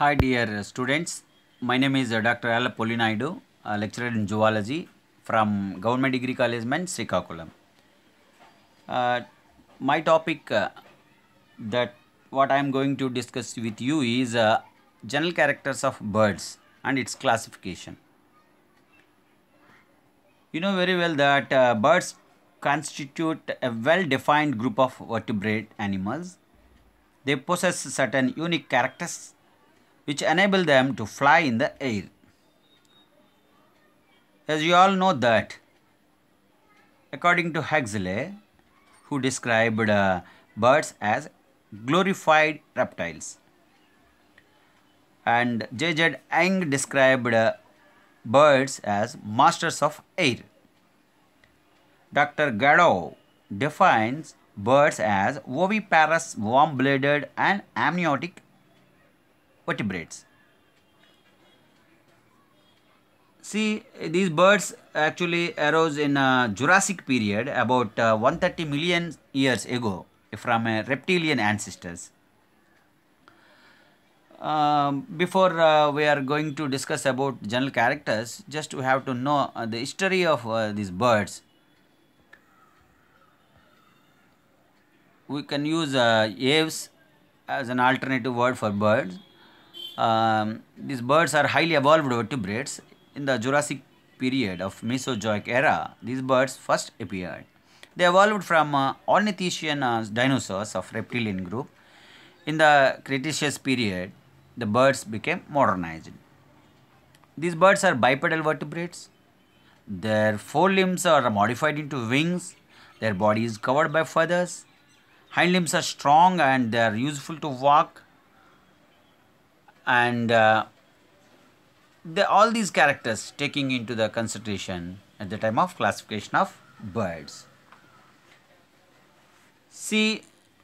Hi dear students, my name is uh, Dr. Al Polinaidu, a lecturer in zoology from Government Degree College, Man, Srikakulam. Uh, my topic uh, that what I am going to discuss with you is uh, general characters of birds and its classification. You know very well that uh, birds constitute a well-defined group of vertebrate animals. They possess certain unique characteristics which enable them to fly in the air. As you all know that, according to Huxley, who described uh, birds as glorified reptiles, and J.J. Eng described uh, birds as masters of air. Dr. Gaddow defines birds as oviparous, warm-blooded and amniotic vertebrates. See these birds actually arose in a uh, Jurassic period about uh, 130 million years ago from uh, reptilian ancestors. Um, before uh, we are going to discuss about general characters, just we have to know uh, the history of uh, these birds. We can use aves as an alternative word for birds um, these birds are highly evolved vertebrates. In the Jurassic period of Mesozoic era, these birds first appeared. They evolved from uh, ornithischian uh, dinosaurs of reptilian group. In the Cretaceous period, the birds became modernized. These birds are bipedal vertebrates. Their forelimbs are modified into wings. Their body is covered by feathers. Hind limbs are strong and they are useful to walk and uh, the, all these characters taking into the consideration at the time of classification of birds. See,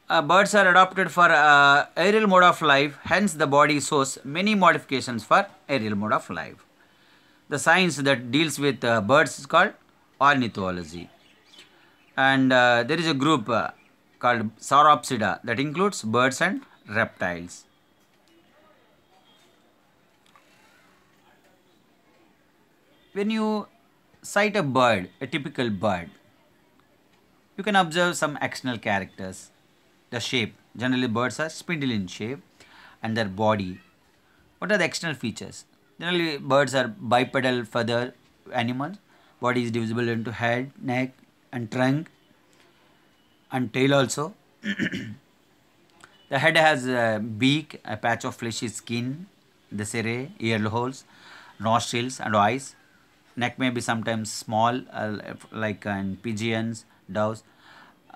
uh, birds are adopted for uh, aerial mode of life, hence the body shows many modifications for aerial mode of life. The science that deals with uh, birds is called ornithology. And uh, there is a group uh, called Sauropsida that includes birds and reptiles. when you sight a bird, a typical bird, you can observe some external characters. The shape, generally birds are spindle in shape and their body. What are the external features? Generally birds are bipedal feather animals. Body is divisible into head, neck and trunk and tail also. the head has a beak, a patch of fleshy skin, the serrae, ear holes, nostrils and eyes. Neck may be sometimes small uh, like in pigeons, doves.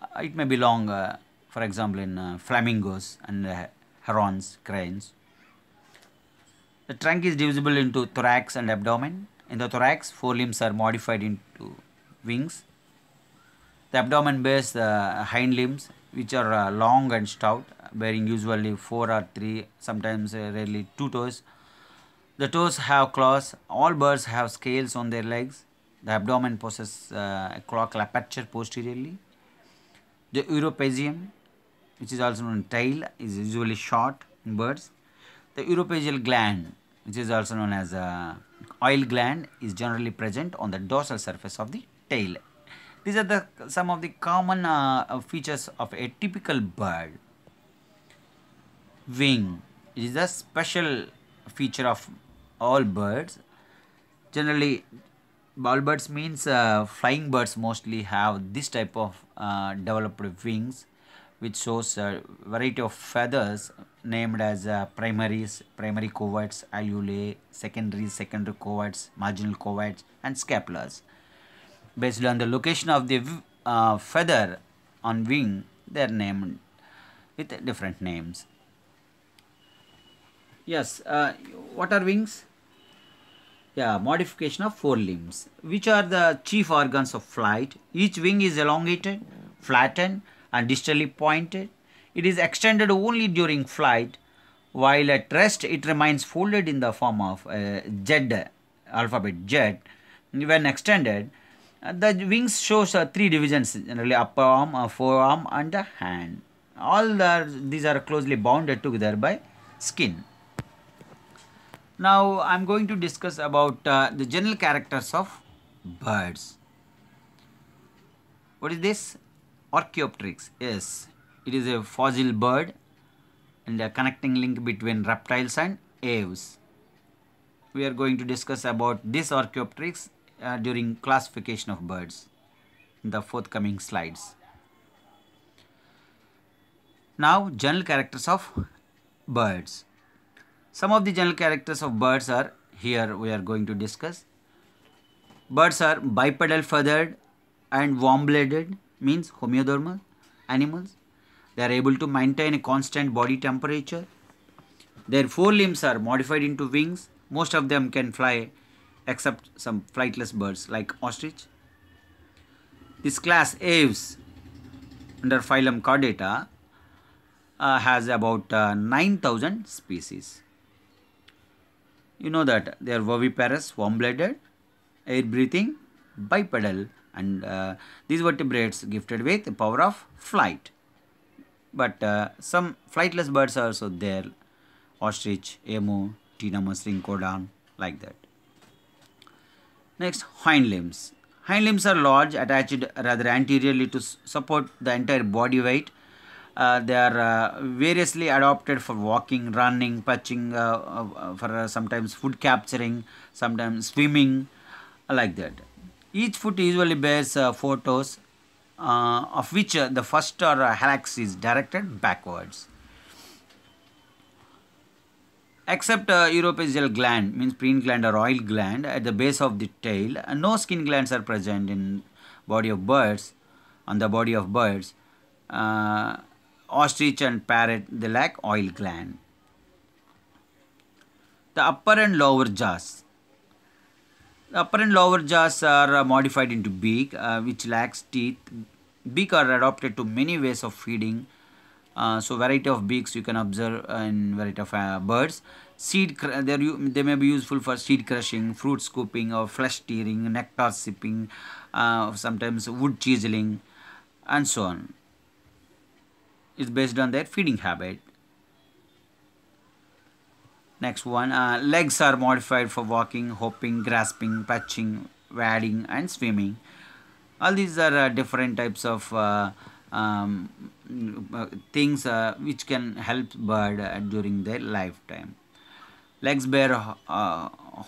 Uh, it may be long, uh, for example, in flamingos and herons, cranes. The trunk is divisible into thorax and abdomen. In the thorax, four limbs are modified into wings. The abdomen bears the hind limbs, which are long and stout, bearing usually four or three, sometimes rarely two toes the toes have claws. All birds have scales on their legs. The abdomen possesses uh, a cloacal aperture posteriorly. The uropasium, which is also known as tail, is usually short in birds. The uropasial gland, which is also known as a uh, oil gland, is generally present on the dorsal surface of the tail. These are the some of the common uh, uh features of a typical bird. Wing is a special feature of all birds generally all birds means uh, flying birds mostly have this type of uh, developed wings which shows a uh, variety of feathers named as uh, primaries, primary coverts, alveoli, secondaries, secondary coverts, marginal coverts and scapulars. Based on the location of the uh, feather on wing, they are named with different names. Yes, uh, what are wings? yeah, modification of four limbs, which are the chief organs of flight. Each wing is elongated, flattened and distally pointed. It is extended only during flight, while at rest it remains folded in the form of uh, alphabet Z. When extended, the wings shows uh, three divisions, generally upper arm, uh, forearm and the hand. All the, these are closely bounded together by skin. Now I'm going to discuss about uh, the general characters of birds. What is this? Orchiopteryx. Yes, it is a fossil bird and a connecting link between reptiles and aves. We are going to discuss about this Orchiopteryx uh, during classification of birds in the forthcoming slides. Now, general characters of birds some of the general characters of birds are here we are going to discuss. Birds are bipedal feathered and warm-blooded means homeothermal animals. They are able to maintain a constant body temperature. Their forelimbs are modified into wings. Most of them can fly except some flightless birds like ostrich. This class aves under phylum Chordata uh, has about uh, 9000 species you know that they are viviparous, warm-blooded, air-breathing, bipedal and uh, these vertebrates gifted with the power of flight. But uh, some flightless birds are also there, ostrich, emu, tinamous, rinkodon, like that. Next, hind limbs. Hind limbs are large, attached rather anteriorly to support the entire body weight uh, they are uh, variously adopted for walking, running, perching, uh, for sometimes food capturing, sometimes swimming, like that. Each foot usually bears four toes, of which the first or hallux is directed backwards except uh, uropygial gland means preen gland or oil gland at the base of the tail uh, no skin glands are present in body of birds on the body of birds uh, ostrich and parrot, they lack oil gland. The upper and lower jaws. The upper and lower jaws are uh, modified into beak, uh, which lacks teeth. Beak are adopted to many ways of feeding. Uh, so variety of beaks you can observe in variety of uh, birds. Seed they may be useful for seed crushing, fruit scooping, or flesh tearing, nectar sipping, uh, sometimes wood chiseling, and so on is based on their feeding habit. Next one, uh, legs are modified for walking, hopping, grasping, patching, wading and swimming. All these are uh, different types of uh, um, uh, things uh, which can help bird uh, during their lifetime. Legs bear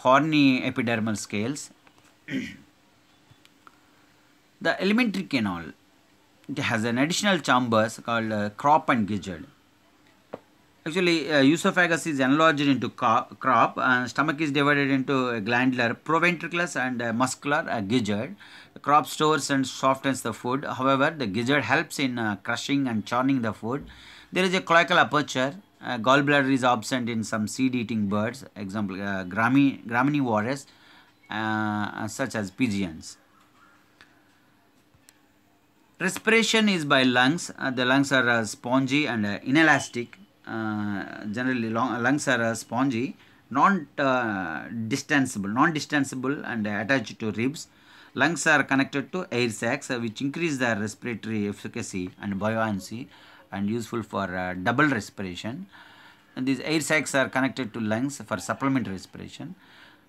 horny epidermal scales. the elementary canal it has an additional chambers called uh, crop and gizzard. Actually, uh, esophagus is enlarged into crop and stomach is divided into glandular, proventriculus, and muscular gizzard. The crop stores and softens the food. However, the gizzard helps in uh, crushing and churning the food. There is a cloacal aperture. Uh, gallbladder is absent in some seed-eating birds, example, uh, graminivorous, uh, such as pigeons. Respiration is by lungs. Uh, the lungs are uh, spongy and uh, inelastic. Uh, generally, long, uh, lungs are spongy, non-distensible, uh, non-distensible and attached to ribs. Lungs are connected to air sacs, which increase their respiratory efficacy and buoyancy and useful for double respiration. And these air sacs are connected to lungs for supplementary respiration.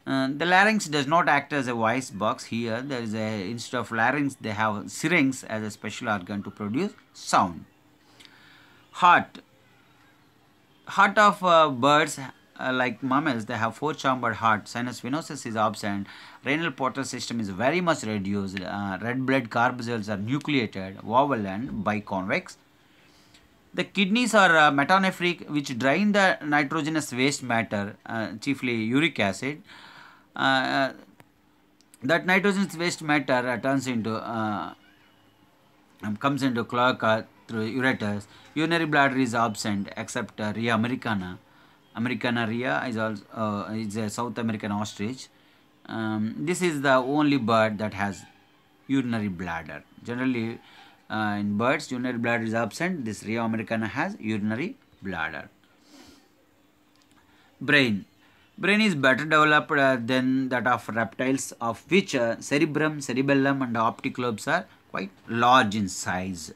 Uh, the larynx does not act as a voice box here. There is a, instead of larynx, they have syrinx as a special organ to produce sound. Heart. Heart of uh, birds uh, like mammals, they have four-chambered heart. Sinus venosus is absent. Renal portal system is very much reduced. Uh, red blood corpuscles are nucleated, oval and biconvex. The kidneys are uh, metanephric, which drain the nitrogenous waste matter, uh, chiefly uric acid. Uh, uh, that nitrogen's waste matter uh, turns into uh, um, comes into cloaca through ureters. Urinary bladder is absent except uh, Rhea americana. Americana rhea is also uh, is a South American ostrich. Um, this is the only bird that has urinary bladder. Generally, uh, in birds, urinary bladder is absent. This rhea americana has urinary bladder. Brain Brain is better developed uh, than that of reptiles of which uh, cerebrum, cerebellum and optic lobes are quite large in size.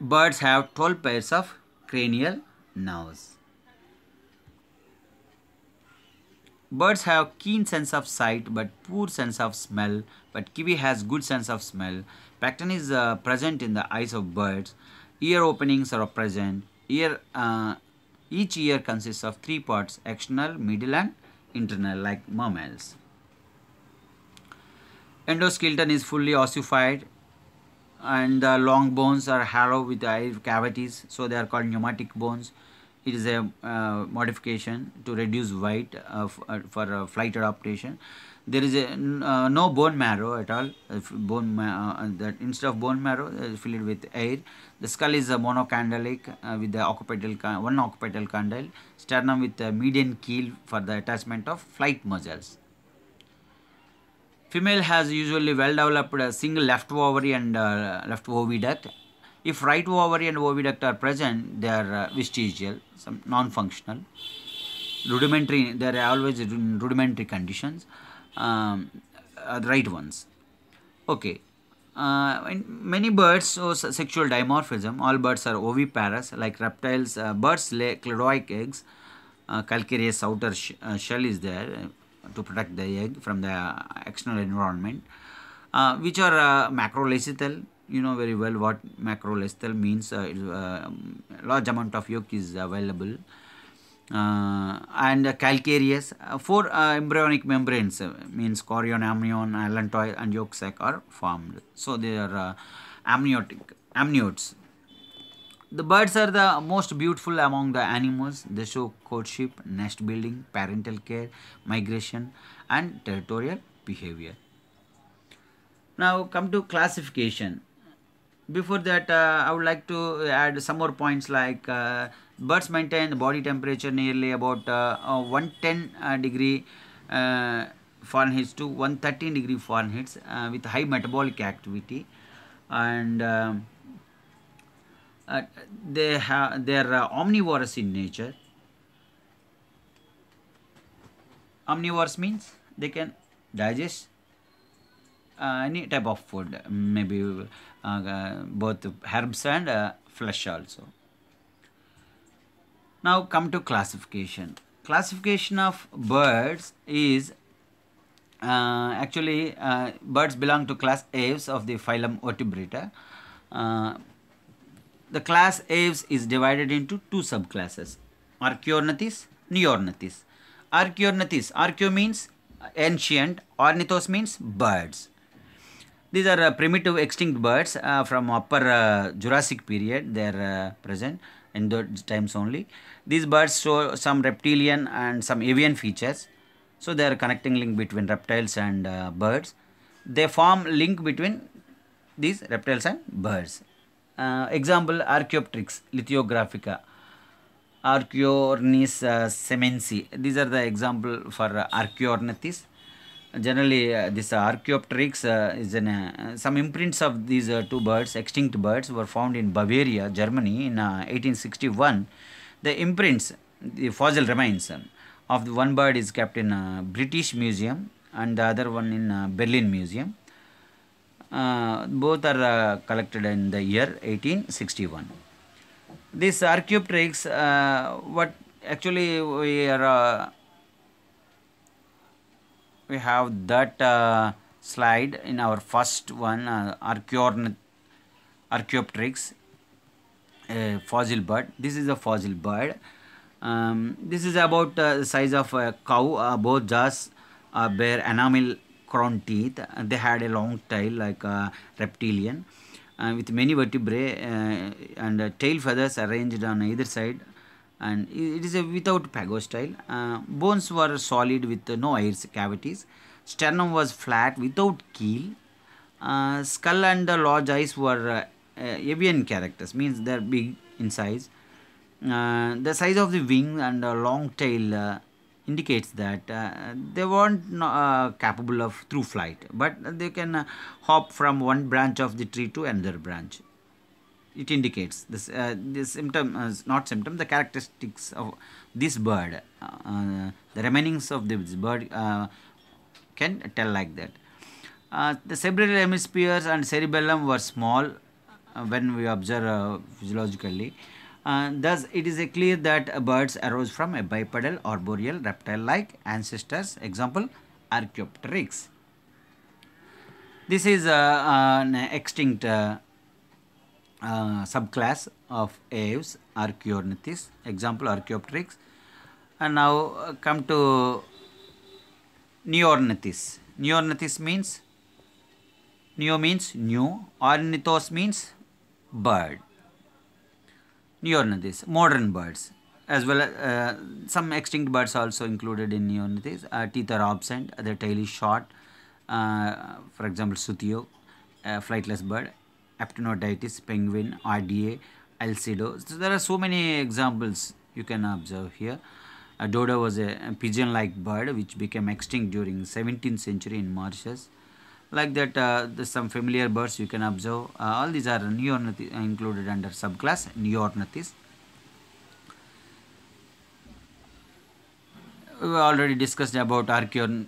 Birds have 12 pairs of cranial nerves. Birds have keen sense of sight but poor sense of smell but kiwi has good sense of smell. Pectin is uh, present in the eyes of birds. Ear openings are present Year, uh, each ear consists of three parts, external, middle and internal like mammals. Endoskeleton is fully ossified and the long bones are hollow with cavities so they are called pneumatic bones it is a uh, modification to reduce weight uh, uh for uh, flight adaptation there is uh, no bone marrow at all if bone uh, that instead of bone marrow uh, filled with air the skull is a monocandelic with the occipital one occipital condyle sternum with a median keel for the attachment of flight muscles female has usually well developed single left ovary and left oviduct if right ovary and oviduct are present, they are uh, vestigial, some non-functional, rudimentary, they are always in rudimentary conditions, um, uh, the right ones. Okay. Uh, many birds oh, show sexual dimorphism. All birds are oviparous, like reptiles. Uh, birds lay cladoic eggs. Uh, calcareous outer sh uh, shell is there to protect the egg from the external environment, which are macrolecithal, you know very well what macrolestal means uh, uh um, large amount of yolk is available uh, and uh, calcareous uh, four uh, embryonic membranes means chorion amnion allantoid and yolk sac are formed so they are amniotic amniotes the birds are the most beautiful among the animals. They show courtship, nest building, parental care, migration and territorial behavior. Now come to classification before that uh, i would like to add some more points like uh, birds maintain the body temperature nearly about uh, uh 110 uh, uh, degree fahrenheit to 113 degree fahrenheit with high metabolic activity and um, they have they are omnivorous in nature omnivorous means they can digest any type of food maybe both herbs and uh, flesh also. Now come to classification. Classification of birds is uh, actually uh, birds belong to class Aves of the phylum Otibrita. Uh, the class Aves is divided into two subclasses, Archaeornithis, Neornathis. Archaeornithis. Archaeo means ancient, Ornithos means birds. These are uh, primitive extinct birds uh, from upper uh, Jurassic period. They are present in those times only. These birds show some reptilian and some avian features. So they are connecting link between reptiles and uh, birds. They form link between these reptiles and birds. Uh, example Archaeopteryx, Lithographica, Archaeornis uh, semensi. These are the example for uh, Archaeornithis generally uh, this uh, Archaeopteryx uh, is an, uh, some imprints of these two birds, extinct birds, were found in Bavaria, Germany in 1861. The imprints, the fossil remains um, of the one bird is kept in a British museum and the other one in Berlin museum. both are collected in the year 1861. This Archaeopteryx, what actually we are we have that uh, slide in our first one uh, Archaeopteryx a fossil bird this is a fossil bird um, this is about uh, the size of a cow uh, both jaws uh, enamel crown teeth they had a long tail like a reptilian uh, with many vertebrae uh, and uh, tail feathers arranged on either side and it is a without phagostyl. Uh, bones were solid with no air cavities. Sternum was flat without keel. Uh, skull and the large eyes were uh, uh, avian characters, means they are big in size. Uh, the size of the wing and the long tail uh, indicates that they weren't capable of through flight, but they can hop from one branch of the tree to another branch it indicates this uh, this symptom is not symptom the characteristics of this bird uh, uh the remainings of this bird uh, can tell like that uh, the cerebral hemispheres and cerebellum were small when we observe physiologically thus it is clear that birds arose from a bipedal arboreal reptile like ancestors example archaeopteryx this is an extinct uh, subclass of aves Archaeornithis, example Archaeopteryx. And now uh, come to Neornithis. Neornithis means, Neo means new, Ornithos means bird. Neornithis, modern birds as well as uh, some extinct birds also included in Neornithis. Uh, teeth are absent, their tail is short. Uh, for example, sutio, flightless bird aptenoiditis, penguin, RDA, Alcedo. So there are so many examples you can observe here. A uh, Dodo was a, pigeon-like bird which became extinct during 17th century in marshes. Like that, uh, some familiar birds you can observe. Uh, all these are neornatis uh, included under subclass neornithis. We already discussed about Archaeon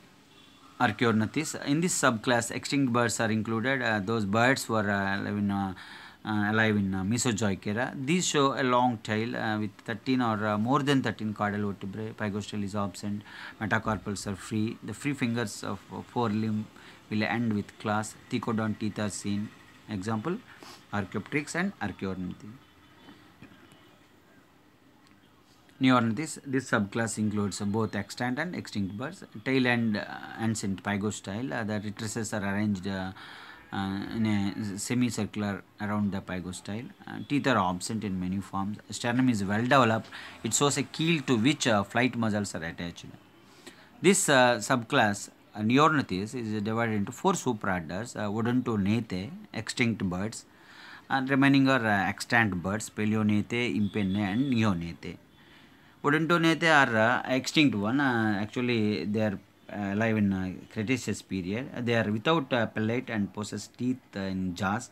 Archaeornithis. In this subclass, extinct birds are included. Uh, those birds were uh, alive in, uh, uh alive in uh, Mesozoic era. These show a long tail uh, with 13 or more than 13 caudal vertebrae. Pygostyle is absent. Metacarpals are free. The free fingers of forelimb will end with class. Thecodont teeth are seen. Example, Archaeopteryx and Archaeornithis. Neoornithis, this subclass includes both extant and extinct birds. Tail and uh, ancient pygostyle, uh, the rectrices are arranged uh, uh, in a semicircular around the pygostyle. Uh, teeth are absent in many forms. Sternum is well developed. It shows a keel to which uh, flight muscles are attached. This subclass uh, Neornithis is divided into four superorders: uh, Odontonathae, extinct birds, and remaining are extant birds, Paleonathae, Impenne and Neonathae. Podentonidae are uh, extinct one. Uh, actually, they are uh, alive in Cretaceous period. They are without palate and possess teeth and jaws.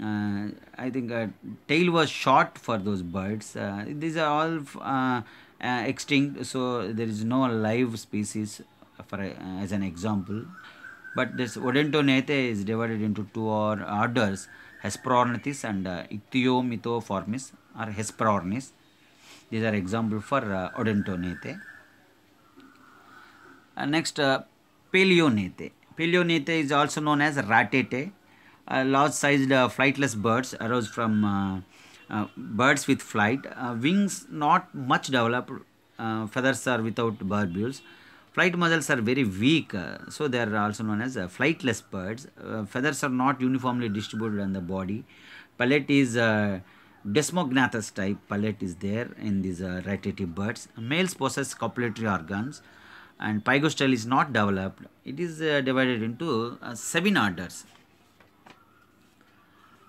Uh, I think uh, tail was short for those birds. Uh, these are all extinct, so there is no live species for as an example. But this Odentonete is divided into two orders, hesperornithis and uh, or Hesperornis. These are examples for uh, Odontonete. Uh, next, uh, Paleonete. Paleonete is also known as Ratete. Uh, large-sized uh, flightless birds arose from uh, uh, birds with flight. wings not much developed. feathers are without barbules. Flight muscles are very weak, so they are also known as flightless birds. feathers are not uniformly distributed on the body. Palate is Desmognathus type palate is there in these uh, rotative birds. Males possess copulatory organs and pygostyle is not developed. It is uh, divided into uh, seven orders.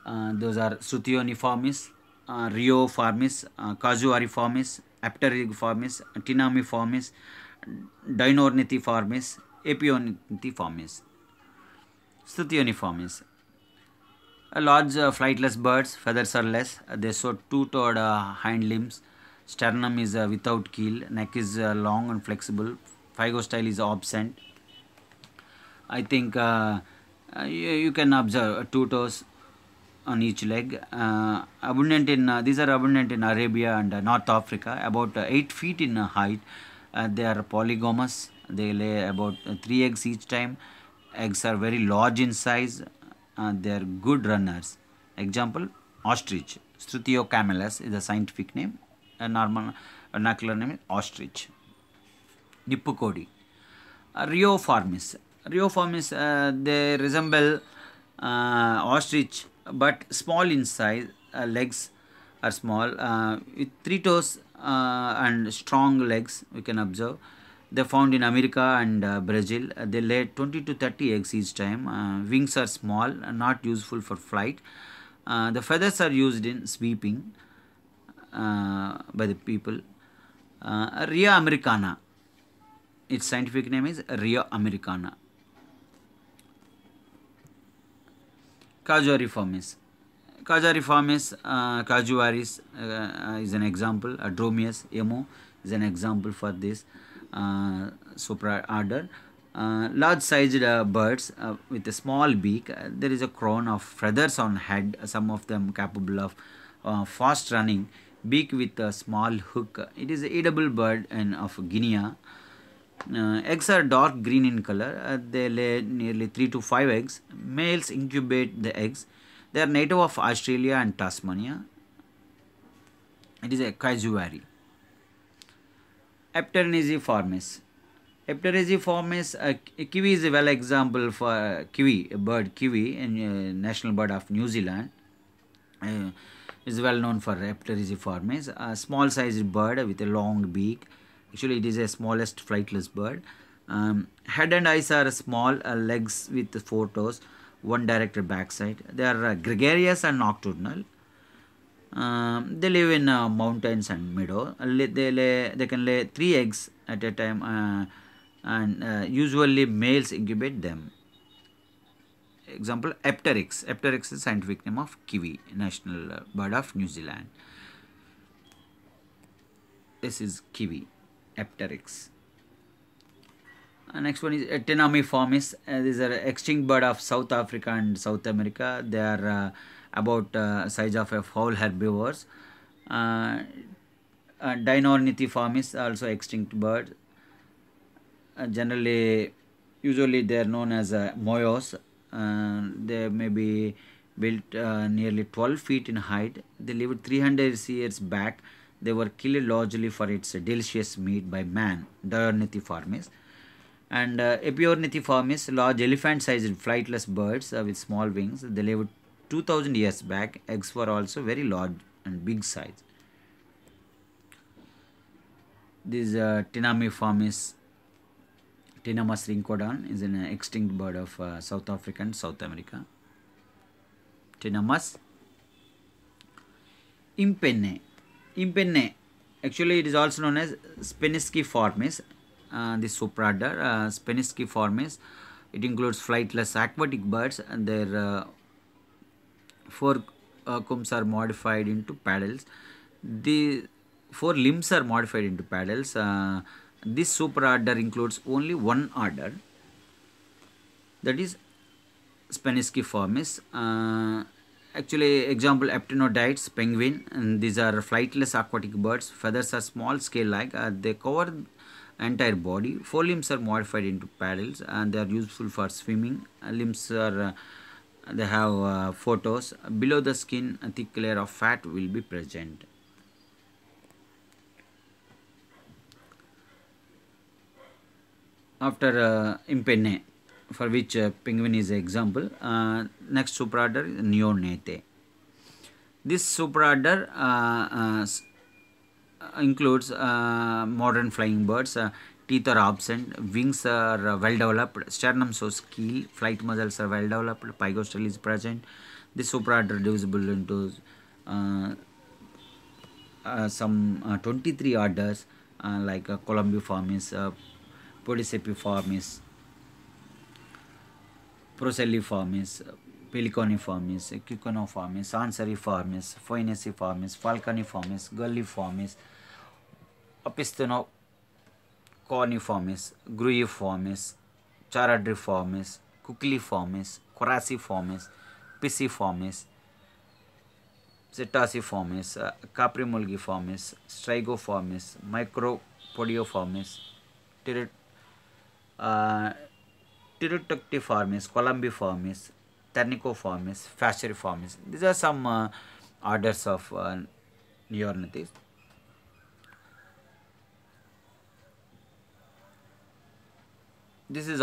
Uh, those are Sutioniformis, uh, Rheoformis, uh, Casuariformis, Apterigiformis, Tinamiformis, Dinornithiformis, Epiornithiformis, Sutioniformis large uh, flightless birds feathers are less uh, they show two toed uh, hind limbs sternum is uh, without keel neck is long and flexible phygostyle is absent i think you, you, can observe two toes on each leg abundant in these are abundant in arabia and north africa about 8 feet in height they are polygamous they lay about 3 eggs each time eggs are very large in size they are good runners. Example, ostrich. Struthio camelus is a scientific name. A normal vernacular name is ostrich. Dippocodi. Uh, Rheoformis. Rheoformis, uh, they resemble uh, ostrich but small in size. Uh, legs are small. Uh, with three toes and strong legs, we can observe they found in America and uh, Brazil. Uh, they lay 20 to 30 eggs each time. Uh, wings are small, not useful for flight. Uh, the feathers are used in sweeping uh, by the people. Uh, Rhea americana. Its scientific name is Rhea americana. Casuariformes. Casuariformes, uh, casuaris is an example. Adromius, emo is an example for this. Uh, supra order. Uh, large sized uh, birds with a small beak, there is a crown of feathers on head, some of them capable of fast running, beak with a small hook. It is a edible bird and of Guinea. Uh, eggs are dark green in color. Uh, they lay nearly 3 to 5 eggs. Males incubate the eggs. They are native of Australia and Tasmania. It is a cassowary. Apterniziformes. Apterniziformes, uh, kiwi is a well example for uh, kiwi, a bird kiwi, and uh, national bird of New Zealand. Uh, is well known for Apterniziformes, a small sized bird with a long beak. Actually, it is a smallest flightless bird. Um, head and eyes are small, uh, legs with four toes, one directed backside. They are uh, gregarious and nocturnal. Um, they live in uh, mountains and meadow. They lay, they can lay three eggs at a time, uh, and uh, usually males incubate them. Example: Apteryx. Apteryx is scientific name of kiwi, national uh, bird of New Zealand. This is kiwi, Apteryx. Uh, next one is uh, Tenami formis. Uh, these are extinct bird of South Africa and South America. They are uh, about uh, size of a fowl herbivores. Uh, uh, also extinct bird. Uh, generally, usually they are known as uh, moyos. Uh, they may be built uh, nearly 12 feet in height. They lived 300 years back. They were killed largely for its delicious meat by man, Diornithiformis. And uh, Epiornithiformis, large elephant-sized flightless birds uh, with small wings. They lived 2000 years back eggs were also very large and big size. This uh, Tinamiformis Tinamus rhynchodon is an extinct bird of uh, South Africa and South America. Tinamus impenne. Impenne. Actually, it is also known as Spenisci formis. Uh, this suborder uh, Spenisci formis. It includes flightless aquatic birds and their uh, four uh, combs are modified into paddles. The four limbs are modified into paddles. Uh, this super order includes only one order. That is Spaniski formis. Uh, actually, example Aptenodites, penguin, and these are flightless aquatic birds. Feathers are small scale-like. Uh, they cover entire body. Four limbs are modified into paddles and they are useful for swimming. limbs are uh, they have uh, photos below the skin a thick layer of fat will be present after uh, impenne for which uh, penguin is example uh, next supraorder neonate this supraorder uh, uh, includes uh, modern flying birds teeth are absent, wings are uh, well developed, sternum shows keel, flight muscles are well developed, Pygostyle is present. The supra are reducible into uh, uh, some uh, 23 orders uh, like uh, columbiformis, uh, podicepiformis, procelliformis, peliconiformis, cuconiformis, anseriformis, phoeniciformis, falconiformis, gulliformis, opisthonoformis, Coniformis, Gruiformis, Charadriiformis, cucliformes, coraciformis, Pisciformis, cetaciformes, uh, caprimulgiformes, Micropodiiformis, micropodioformes, pterit uh, pteritoctiformes, columbiformes, These are some uh, orders of uh, neornithids. this is